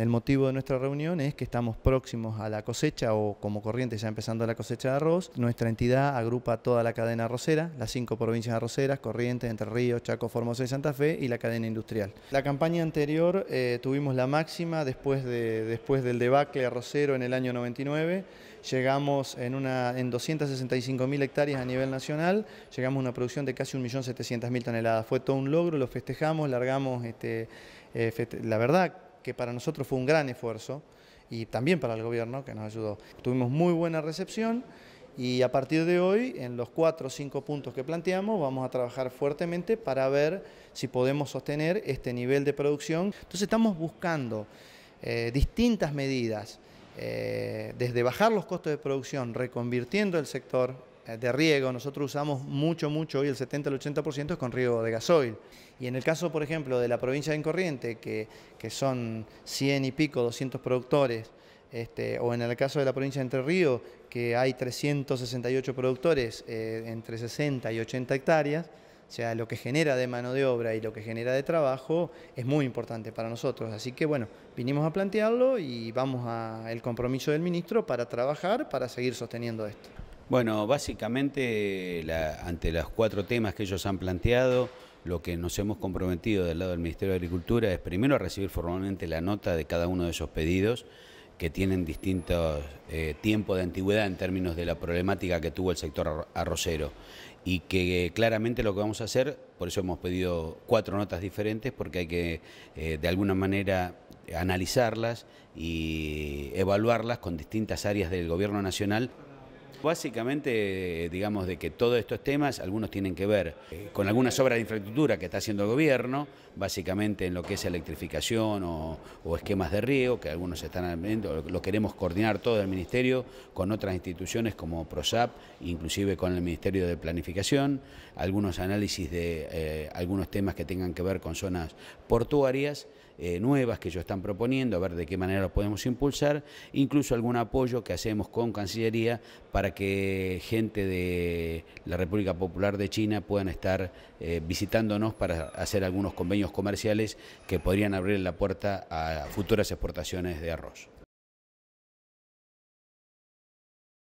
El motivo de nuestra reunión es que estamos próximos a la cosecha o como corriente ya empezando la cosecha de arroz. Nuestra entidad agrupa toda la cadena arrocera, las cinco provincias arroceras, Corrientes, Entre Ríos, Chaco, Formosa y Santa Fe y la cadena industrial. La campaña anterior eh, tuvimos la máxima después, del debacle arrocero en el año 99. Llegamos en, una, en 265.000 hectáreas a nivel nacional, llegamos a una producción de casi 1.700.000 toneladas. Fue todo un logro, lo festejamos, largamos, este, eh, la verdad, que para nosotros fue un gran esfuerzo y también para el gobierno que nos ayudó. Tuvimos muy buena recepción y a partir de hoy, en los cuatro o cinco puntos que planteamos, vamos a trabajar fuertemente para ver si podemos sostener este nivel de producción. Entonces estamos buscando eh, distintas medidas, eh, desde bajar los costos de producción, reconvirtiendo el sector eh, de riego, nosotros usamos mucho, mucho hoy el 70 al 80% es con riego de gasoil. Y en el caso, por ejemplo, de la provincia de Encorriente, que, que son 100 y pico, 200 productores, este, o en el caso de la provincia de Entre Ríos, que hay 368 productores eh, entre 60 y 80 hectáreas, o sea, lo que genera de mano de obra y lo que genera de trabajo es muy importante para nosotros. Así que bueno, vinimos a plantearlo y vamos al compromiso del ministro para trabajar, para seguir sosteniendo esto. Bueno, básicamente la, ante los cuatro temas que ellos han planteado, lo que nos hemos comprometido del lado del Ministerio de Agricultura es primero recibir formalmente la nota de cada uno de esos pedidos que tienen distintos eh, tiempos de antigüedad en términos de la problemática que tuvo el sector arrocero y que eh, claramente lo que vamos a hacer, por eso hemos pedido cuatro notas diferentes porque hay que eh, de alguna manera analizarlas y evaluarlas con distintas áreas del gobierno nacional Básicamente, digamos, de que todos estos temas, algunos tienen que ver eh, con algunas obras de infraestructura que está haciendo el gobierno, básicamente en lo que es electrificación o, esquemas de riego, que algunos están lo queremos coordinar todo el Ministerio con otras instituciones como PROSAP, inclusive con el Ministerio de Planificación, algunos análisis de eh, algunos temas que tengan que ver con zonas portuarias. Eh, nuevas que ellos están proponiendo, a ver de qué manera lo podemos impulsar, incluso algún apoyo que hacemos con Cancillería para que gente de la República Popular de China puedan estar eh, visitándonos para hacer algunos convenios comerciales que podrían abrir la puerta a futuras exportaciones de arroz.